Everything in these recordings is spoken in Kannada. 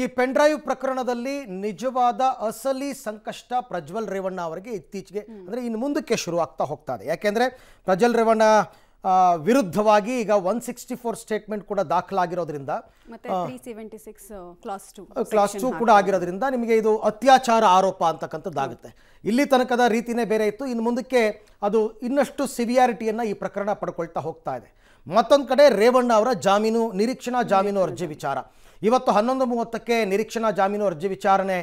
ಈ ಪೆನ್ಡ್ರೈವ್ ಪ್ರಕರಣದಲ್ಲಿ ನಿಜವಾದ ಅಸಲಿ ಸಂಕಷ್ಟ ಪ್ರಜ್ವಲ್ ರೇವಣ್ಣ ಅವರಿಗೆ ಇತ್ತೀಚೆಗೆ ಅಂದರೆ ಇನ್ನು ಮುಂದಕ್ಕೆ ಶುರು ಆಗ್ತಾ ಹೋಗ್ತಾ ಇದೆ ಯಾಕೆಂದರೆ ಪ್ರಜ್ವಲ್ ರೇವಣ್ಣ ವಿರುದ್ಧವಾಗಿ ಈಗ ಒನ್ ಸಿಕ್ಸ್ಟಿ ಫೋರ್ ಸ್ಟೇಟ್ಮೆಂಟ್ ಕೂಡ ದಾಖಲಾಗಿರೋದ್ರಿಂದ uh, ಕ್ಲಾಸ್ ಟೂ ಕೂಡ ಆಗಿರೋದ್ರಿಂದ ನಿಮಗೆ ಇದು ಅತ್ಯಾಚಾರ ಆರೋಪ ಅಂತಕ್ಕಂಥದ್ದಾಗುತ್ತೆ ಇಲ್ಲಿ ತನಕದ ರೀತಿನೇ ಬೇರೆ ಇತ್ತು ಇನ್ನು ಮುಂದಕ್ಕೆ ಅದು ಇನ್ನಷ್ಟು ಸಿವಿಯಾರಿಟಿಯನ್ನು ಈ ಪ್ರಕರಣ ಪಡ್ಕೊಳ್ತಾ ಹೋಗ್ತಾ ಇದೆ ಮತ್ತೊಂದು ಕಡೆ ರೇವಣ್ಣ ಅವರ ಜಾಮೀನು ನಿರೀಕ್ಷಣಾ ಜಾಮೀನು ಅರ್ಜಿ ವಿಚಾರ ಇವತ್ತು ಹನ್ನೊಂದು ಮೂವತ್ತಕ್ಕೆ ನಿರೀಕ್ಷಣಾ ಜಾಮೀನು ಅರ್ಜಿ ವಿಚಾರಣೆ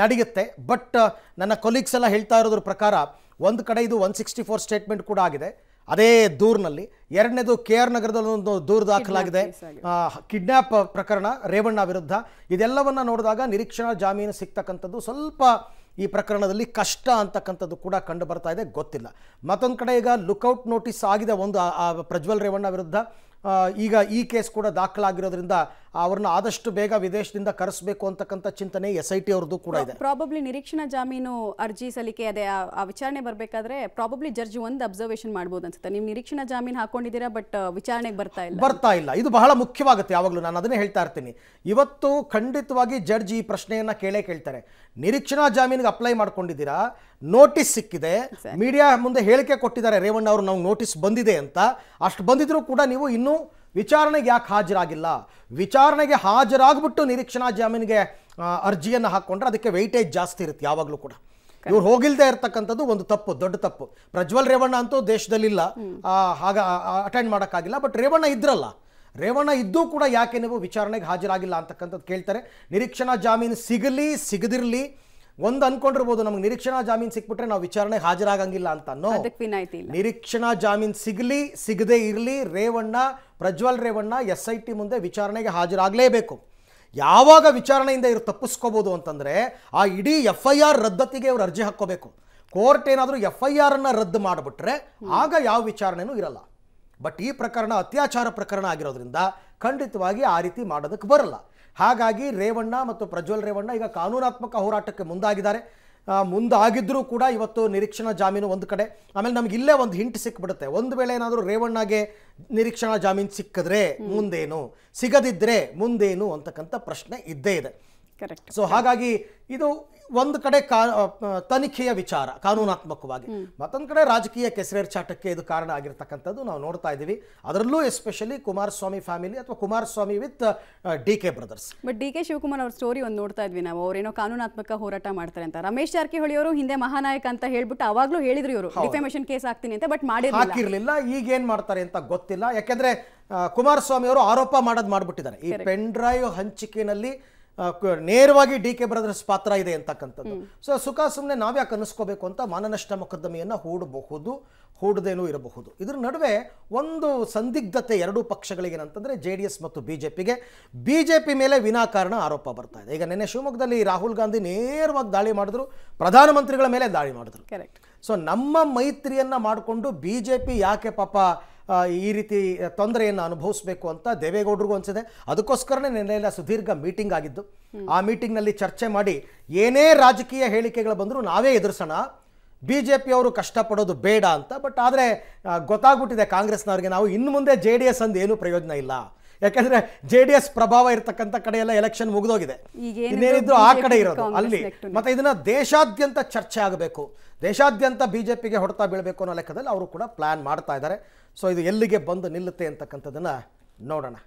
ನಡೆಯುತ್ತೆ ಬಟ್ uh, ನನ್ನ ಕೊಲೀಗ್ಸ್ ಎಲ್ಲ ಹೇಳ್ತಾ ಇರೋದ್ರ ಪ್ರಕಾರ ಒಂದು ಕಡೆ ಇದು ಒನ್ ಸಿಕ್ಸ್ಟಿ ಫೋರ್ ಸ್ಟೇಟ್ಮೆಂಟ್ ಕೂಡ ಆಗಿದೆ ಅದೇ ದೂರಿನಲ್ಲಿ ಎರಡನೇದು ಕೆ ಆರ್ ನಗರದಲ್ಲಿ ಒಂದು ದೂರು ದಾಖಲಾಗಿದೆ ಕಿಡ್ನ್ಯಾಪ್ ಪ್ರಕರಣ ರೇವಣ್ಣ ವಿರುದ್ಧ ಇದೆಲ್ಲವನ್ನ ನೋಡಿದಾಗ ನಿರೀಕ್ಷಣಾ ಜಾಮೀನು ಸಿಗ್ತಕ್ಕಂಥದ್ದು ಸ್ವಲ್ಪ ಈ ಪ್ರಕರಣದಲ್ಲಿ ಕಷ್ಟ ಅಂತಕ್ಕಂಥದ್ದು ಕೂಡ ಕಂಡು ಬರ್ತಾ ಇದೆ ಗೊತ್ತಿಲ್ಲ ಮತ್ತೊಂದು ಕಡೆ ಈಗ ಲುಕ್ಔಟ್ ನೋಟಿಸ್ ಆಗಿದೆ ಒಂದು ಪ್ರಜ್ವಲ್ ರೇವಣ್ಣ ವಿರುದ್ಧ ಈಗ ಈ ಕೇಸ್ ಕೂಡ ದಾಖಲಾಗಿರೋದ್ರಿಂದ ಅವ್ರನ್ನ ಆದಷ್ಟು ಬೇಗ ವಿದೇಶದಿಂದ ಕರೆಸಬೇಕು ಅಂತಕ್ಕಂಥ ಚಿಂತನೆ ಎಸ್ ಐ ಟಿ ಅವ್ರದ್ದು ಕೂಡ ಇದೆ ಪ್ರಾಬಬ್ಲಿ ನಿರೀಕ್ಷಣಾ ಜಾಮೀನು ಅರ್ಜಿ ಸಲ್ಲಿಕೆ ಅದೇ ಆ ವಿಚಾರಣೆ ಬರಬೇಕಾದ್ರೆ ಪ್ರಾಬಬ್ಲಿ ಜಡ್ಜ್ ಒಂದು ಅಬ್ಸರ್ವೇಷನ್ ಮಾಡ್ಬೋದು ಅನ್ಸುತ್ತೆ ನೀವು ನಿರೀಕ್ಷಣಾ ಜಾಮೀನು ಹಾಕೊಂಡಿದ್ದೀರಾ ಬಟ್ ವಿಚಾರಣೆಗೆ ಬರ್ತಾ ಇಲ್ಲ ಬರ್ತಾ ಇಲ್ಲ ಇದು ಬಹಳ ಮುಖ್ಯವಾಗುತ್ತೆ ಯಾವಾಗಲೂ ನಾನು ಅದನ್ನೇ ಹೇಳ್ತಾ ಇರ್ತೀನಿ ಇವತ್ತು ಖಂಡಿತವಾಗಿ ಜಡ್ಜ್ ಈ ಪ್ರಶ್ನೆಯನ್ನು ಕೇಳೇ ಕೇಳ್ತಾರೆ ನಿರೀಕ್ಷಣಾ ಜಾಮೀನಿಗೆ ಅಪ್ಲೈ ಮಾಡ್ಕೊಂಡಿದ್ದೀರಾ ನೋಟಿಸ್ ಸಿಕ್ಕಿದೆ ಮೀಡಿಯಾ ಮುಂದೆ ಹೇಳಿಕೆ ಕೊಟ್ಟಿದ್ದಾರೆ ರೇವಣ್ಣ ಅವರು ನಾವು ನೋಟಿಸ್ ಬಂದಿದೆ ಅಂತ ಅಷ್ಟು ಬಂದಿದ್ರೂ ಕೂಡ ನೀವು ಇನ್ನೂ ವಿಚಾರಣೆಗೆ ಯಾಕೆ ಹಾಜರಾಗಿಲ್ಲ ವಿಚಾರಣೆಗೆ ಹಾಜರಾಗ್ಬಿಟ್ಟು ನಿರೀಕ್ಷಣಾ ಜಾಮೀನಿಗೆ ಅರ್ಜಿಯನ್ನು ಹಾಕ್ಕೊಂಡ್ರೆ ಅದಕ್ಕೆ ವೆಯ್ಟೇಜ್ ಜಾಸ್ತಿ ಇರುತ್ತೆ ಯಾವಾಗಲೂ ಕೂಡ ಇವ್ರು ಹೋಗಿಲ್ದೇ ಇರತಕ್ಕಂಥದ್ದು ಒಂದು ತಪ್ಪು ದೊಡ್ಡ ತಪ್ಪು ಪ್ರಜ್ವಲ್ ರೇವಣ್ಣ ಅಂತೂ ದೇಶದಲ್ಲಿಲ್ಲ ಹಾಗ ಅಟೆಂಡ್ ಮಾಡೋಕ್ಕಾಗಿಲ್ಲ ಬಟ್ ರೇವಣ್ಣ ಇದ್ರಲ್ಲ ರೇವಣ್ಣ ಇದ್ದೂ ಕೂಡ ಯಾಕೆ ನೀವು ವಿಚಾರಣೆಗೆ ಹಾಜರಾಗಿಲ್ಲ ಅಂತಕ್ಕಂಥದ್ದು ಕೇಳ್ತಾರೆ ನಿರೀಕ್ಷಣಾ ಜಾಮೀನು ಸಿಗಲಿ ಸಿಗದಿರಲಿ ಒಂದು ಅನ್ಕೊಂಡಿರ್ಬೋದು ನಮ್ಗೆ ನಿರೀಕ್ಷಣಾ ಜಾಮೀನು ಸಿಕ್ಬಿಟ್ರೆ ನಾವು ವಿಚಾರಣೆ ಹಾಜರಾಗಂಗಿಲ್ಲ ಅಂತ ಅನ್ನೋ ನಿರೀಕ್ಷಣಾ ಜಾಮೀನು ಸಿಗಲಿ ಸಿಗದೆ ಇರಲಿ Revanna Prajwal Revanna S I T ಮುಂದೆ ವಿಚಾರಣೆಗೆ ಹಾಜರಾಗಲೇಬೇಕು ಯಾವಾಗ ವಿಚಾರಣೆಯಿಂದ ಇವ್ರು ತಪ್ಪಿಸ್ಕೋಬೋದು ಅಂತಂದರೆ ಆ ಇಡೀ ಎಫ್ ಐ ಆರ್ ರದ್ದತಿಗೆ ಇವ್ರು ಅರ್ಜಿ ಹಾಕ್ಕೋಬೇಕು ಕೋರ್ಟ್ ಏನಾದರೂ ಎಫ್ ಐ ಆರನ್ನು ರದ್ದು ಮಾಡಿಬಿಟ್ರೆ ಆಗ ಯಾವ ವಿಚಾರಣೆನೂ ಇರಲ್ಲ ಬಟ್ ಈ ಪ್ರಕರಣ ಅತ್ಯಾಚಾರ ಪ್ರಕರಣ ಆಗಿರೋದ್ರಿಂದ ಖಂಡಿತವಾಗಿ ಆ ರೀತಿ ಮಾಡೋದಕ್ಕೆ ಬರಲ್ಲ ಹಾಗಾಗಿ ರೇವಣ್ಣ ಮತ್ತು ಪ್ರಜ್ವಲ್ ರೇವಣ್ಣ ಈಗ ಕಾನೂನಾತ್ಮಕ ಹೋರಾಟಕ್ಕೆ ಮುಂದಾಗಿದ್ದಾರೆ ಮುಂದಾಗಿದ್ದರೂ ಕೂಡ ಇವತ್ತು ನಿರೀಕ್ಷಣಾ ಜಾಮೀನು ಒಂದು ಕಡೆ ಆಮೇಲೆ ನಮ್ಗೆ ಇಲ್ಲೇ ಒಂದು ಹಿಂಟ್ ಸಿಕ್ಬಿಡುತ್ತೆ ಒಂದು ವೇಳೆ ಏನಾದರೂ ರೇವಣ್ಣಗೆ ನಿರೀಕ್ಷಣಾ ಜಾಮೀನು ಸಿಕ್ಕಿದ್ರೆ ಮುಂದೇನು ಸಿಗದಿದ್ದರೆ ಮುಂದೇನು ಅಂತಕ್ಕಂಥ ಪ್ರಶ್ನೆ ಇದ್ದೇ ಇದೆ ಸೊ ಹಾಗಾಗಿ ಇದು ಒಂದು ಕಡೆ ಕಾ ತನಿಖೆಯ ವಿಚಾರ ಕಾನೂನಾತ್ಮಕವಾಗಿ ಮತ್ತೊಂದು ಕಡೆ ರಾಜಕೀಯ ಚಾಟಕ್ಕೆ ಇದು ಕಾರಣ ಆಗಿರ್ತಕ್ಕಂಥದ್ದು ನಾವು ನೋಡ್ತಾ ಇದ್ದೀವಿ ಅದರಲ್ಲೂ ಎಸ್ಪೆಷಲಿ ಕುಮಾರಸ್ವಾಮಿ ಫ್ಯಾಮಿಲಿ ಅಥವಾ Kumaraswamy with D K brothers but D K Shivakumar ಅವ್ರ ಸ್ಟೋರಿ ಒಂದು ನೋಡ್ತಾ ಇದ್ವಿ ನಾವು ಅವರೇನೋ ಕಾನೂನಾತ್ಮಕ ಹೋರಾಟ ಮಾಡ್ತಾರೆ ಅಂತ ರಮೇಶ್ ಜಾರಕಿಹೊಳಿ ಅವರು ಹಿಂದೆ ಮಹಾನಾಯಕ ಅಂತ ಹೇಳ್ಬಿಟ್ಟು ಅವಾಗಲೂ ಹೇಳಿದ್ರು ಇವರು ಡಿಫೆಮೇಷನ್ ಕೇಸ್ ಆಗ್ತೀನಿ ಅಂತ ಬಟ್ ಮಾಡಿ ಹಾಕಿರ್ಲಿಲ್ಲ ಈಗ ಏನ್ ಮಾಡ್ತಾರೆ ಅಂತ ಗೊತ್ತಿಲ್ಲ ಯಾಕೆಂದ್ರೆ ಕುಮಾರಸ್ವಾಮಿ ಅವರು ಆರೋಪ ಮಾಡೋದು ಮಾಡ್ಬಿಟ್ಟಿದ್ದಾರೆ ಈ ಪೆನ್ ಡ್ರೈವ್ ಹಂಚಿಕೆನಲ್ಲಿ ನೇರವಾಗಿ ಡಿ ಕೆ ಬ್ರದರ್ಸ್ ಪಾತ್ರ ಇದೆ ಅಂತಕ್ಕಂಥದ್ದು ಸೊ ಸುಖ ಸುಮ್ಮನೆ ನಾವ್ಯಾಕೆ ಅನ್ನಿಸ್ಕೋಬೇಕು ಅಂತ ಮಾನನಷ್ಟ ಮೊಕದ್ದಮೆಯನ್ನು ಹೂಡಬಹುದು ಹೂಡದೇನೂ ಇರಬಹುದು ಇದರ ನಡುವೆ ಒಂದು ಸಂದಿಗ್ಧತೆ ಎರಡೂ ಪಕ್ಷಗಳಿಗೇನಂತಂದರೆ ಜೆ ಡಿ ಎಸ್ ಮತ್ತು ಬಿ ಜೆ ಪಿಗೆ ಬಿ ಜೆ ಪಿ ಮೇಲೆ ವಿನಾಕಾರಣ ಆರೋಪ ಬರ್ತಾ ಇದೆ ಈಗ ನಿನ್ನೆ ಶಿವಮೊಗ್ಗದಲ್ಲಿ ರಾಹುಲ್ ಗಾಂಧಿ ನೇರವಾಗಿ ದಾಳಿ ಮಾಡಿದ್ರು ಪ್ರಧಾನಮಂತ್ರಿಗಳ ಮೇಲೆ ದಾಳಿ ಮಾಡಿದ್ರು ಕರೆಕ್ಟ್ ಸೊ ನಮ್ಮ ಮೈತ್ರಿಯನ್ನು ಮಾಡಿಕೊಂಡು ಬಿ ಜೆ ಪಿ ಯಾಕೆ ಪಾಪ ಈ ರೀತಿ ತೊಂದರೆಯನ್ನು ಅನುಭವಿಸಬೇಕು ಅಂತ ದೇವೇಗೌಡರಿಗೂ ಅನಿಸಿದೆ ಅದಕ್ಕೋಸ್ಕರನೇ ನಿನ್ನೆಲ್ಲ ಸುದೀರ್ಘ ಮೀಟಿಂಗ್ ಆಗಿದ್ದು ಆ ಮೀಟಿಂಗ್ನಲ್ಲಿ ಚರ್ಚೆ ಮಾಡಿ ಏನೇ ರಾಜಕೀಯ ಹೇಳಿಕೆಗಳು ಬಂದರೂ ನಾವೇ ಎದುರಿಸೋಣ ಬಿ ಜೆ ಪಿಯವರು ಕಷ್ಟಪಡೋದು ಬೇಡ ಅಂತ ಬಟ್ ಆದರೆ ಗೊತ್ತಾಗ್ಬಿಟ್ಟಿದೆ ಕಾಂಗ್ರೆಸ್ನವ್ರಿಗೆ ನಾವು ಇನ್ನು ಮುಂದೆ ಜೆ ಡಿ ಎಸ್ ಅಂದು ಏನೂ ಪ್ರಯೋಜನ ಇಲ್ಲ ಯಾಕಂದ್ರೆ ಜೆ ಡಿ ಎಸ್ ಪ್ರಭಾವ ಇರತಕ್ಕಂಥ ಕಡೆಯೆಲ್ಲ ಎಲೆಕ್ಷನ್ ಮುಗಿದೋಗಿದೆ ಇನ್ನೇನಿದ್ರು ಆ ಕಡೆ ಇರೋದು ಅಲ್ಲಿ ಮತ್ತೆ ಇದನ್ನ ದೇಶಾದ್ಯಂತ ಚರ್ಚೆ ಆಗಬೇಕು ದೇಶಾದ್ಯಂತ ಬಿಜೆಪಿಗೆ ಹೊಡೆತಾ ಬೀಳಬೇಕು ಅನ್ನೋ ಲೆಕ್ಕದಲ್ಲಿ ಅವರು ಕೂಡ ಪ್ಲಾನ್ ಮಾಡ್ತಾ ಇದ್ದಾರೆ ಸೊ ಇದು ಎಲ್ಲಿಗೆ ಬಂದು ನಿಲ್ಲುತ್ತೆ ಅಂತಕ್ಕಂಥದ್ದನ್ನ ನೋಡೋಣ